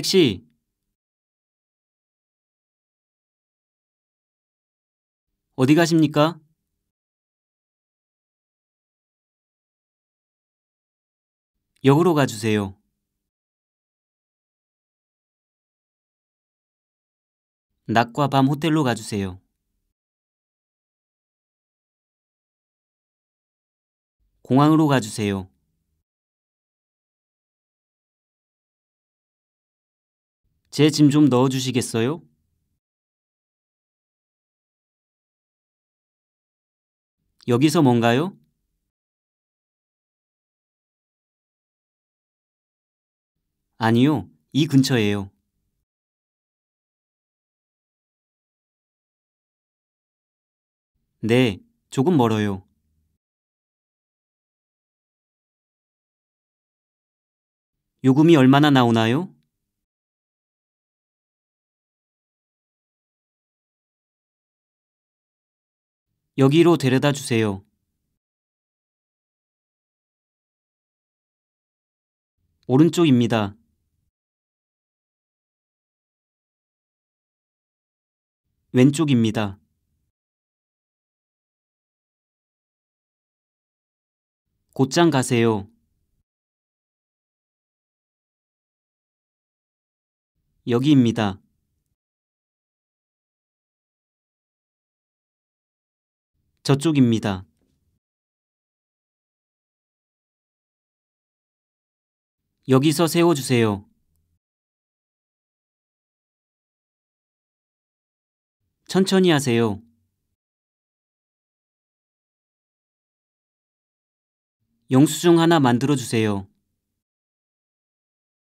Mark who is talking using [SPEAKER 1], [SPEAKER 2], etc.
[SPEAKER 1] 택시 어디 가십니까? 역으로 가주세요. 낮과 밤 호텔로 가주세요. 공항으로 가주세요. 제짐좀 넣어주시겠어요? 여기서 뭔가요? 아니요, 이 근처에요. 네, 조금 멀어요. 요금이 얼마나 나오나요? 여기로 데려다 주세요. 오른쪽입니다. 왼쪽입니다. 곧장 가세요. 여기입니다. 저쪽입니다. 여기서 세워주세요. 천천히 하세요. 영수증 하나 만들어주세요.